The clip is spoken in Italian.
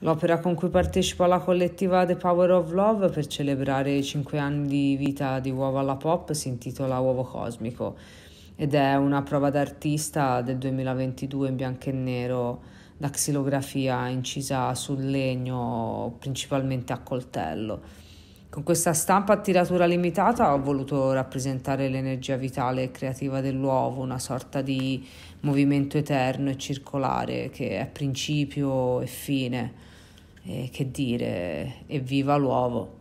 l'opera con cui partecipa la collettiva The Power of Love per celebrare i cinque anni di vita di Uovo alla Pop si intitola Uovo Cosmico ed è una prova d'artista del 2022 in bianco e nero da xilografia incisa sul legno principalmente a coltello. Con questa stampa a tiratura limitata ho voluto rappresentare l'energia vitale e creativa dell'uovo, una sorta di movimento eterno e circolare che è principio e fine. E che dire, evviva l'uovo!